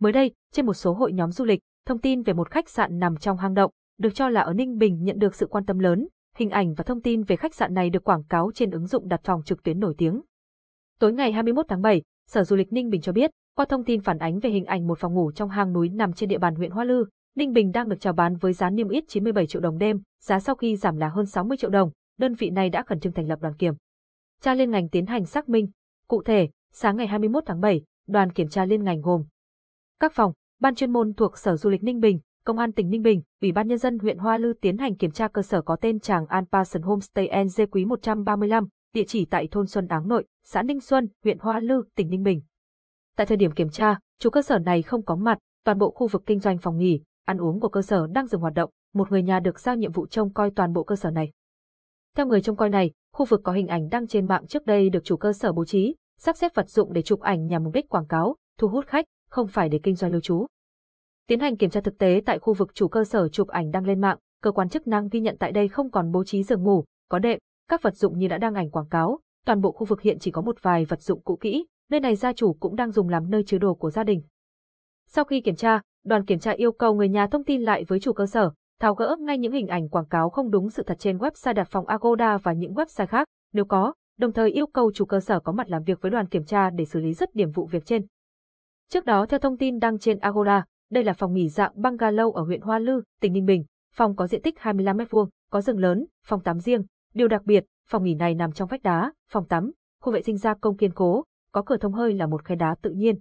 Mới đây, trên một số hội nhóm du lịch, thông tin về một khách sạn nằm trong hang động, được cho là ở Ninh Bình nhận được sự quan tâm lớn, hình ảnh và thông tin về khách sạn này được quảng cáo trên ứng dụng đặt phòng trực tuyến nổi tiếng. Tối ngày 21 tháng 7, Sở Du lịch Ninh Bình cho biết, qua thông tin phản ánh về hình ảnh một phòng ngủ trong hang núi nằm trên địa bàn huyện Hoa Lư, Ninh Bình đang được chào bán với giá niêm yết 97 triệu đồng đêm, giá sau khi giảm là hơn 60 triệu đồng, đơn vị này đã khẩn trương thành lập đoàn kiểm. Tra liên ngành tiến hành xác minh. Cụ thể, sáng ngày 21 tháng 7, đoàn kiểm tra liên ngành gồm các phòng, ban chuyên môn thuộc Sở Du lịch Ninh Bình, Công an tỉnh Ninh Bình, Ủy ban nhân dân huyện Hoa Lư tiến hành kiểm tra cơ sở có tên Tràng An Passion Homestay NG quý 135, địa chỉ tại thôn Xuân Áng Nội, xã Ninh Xuân, huyện Hoa Lư, tỉnh Ninh Bình. Tại thời điểm kiểm tra, chủ cơ sở này không có mặt, toàn bộ khu vực kinh doanh phòng nghỉ, ăn uống của cơ sở đang dừng hoạt động, một người nhà được giao nhiệm vụ trông coi toàn bộ cơ sở này. Theo người trông coi này, khu vực có hình ảnh đăng trên mạng trước đây được chủ cơ sở bố trí, sắp xếp vật dụng để chụp ảnh nhằm mục đích quảng cáo, thu hút khách, không phải để kinh doanh lưu trú. Tiến hành kiểm tra thực tế tại khu vực chủ cơ sở chụp ảnh đăng lên mạng, cơ quan chức năng ghi nhận tại đây không còn bố trí giường ngủ, có đệm, các vật dụng như đã đăng ảnh quảng cáo, toàn bộ khu vực hiện chỉ có một vài vật dụng cũ kỹ, nơi này gia chủ cũng đang dùng làm nơi chứa đồ của gia đình. Sau khi kiểm tra, đoàn kiểm tra yêu cầu người nhà thông tin lại với chủ cơ sở, tháo gỡ ngay những hình ảnh quảng cáo không đúng sự thật trên website đặt phòng Agoda và những website khác, nếu có, đồng thời yêu cầu chủ cơ sở có mặt làm việc với đoàn kiểm tra để xử lý dứt điểm vụ việc trên. Trước đó theo thông tin đăng trên Agora, đây là phòng nghỉ dạng bungalow ở huyện Hoa Lư, tỉnh Ninh Bình. Phòng có diện tích 25 m2, có giường lớn, phòng tắm riêng. Điều đặc biệt, phòng nghỉ này nằm trong vách đá, phòng tắm, khu vệ sinh gia công kiên cố, có cửa thông hơi là một khe đá tự nhiên,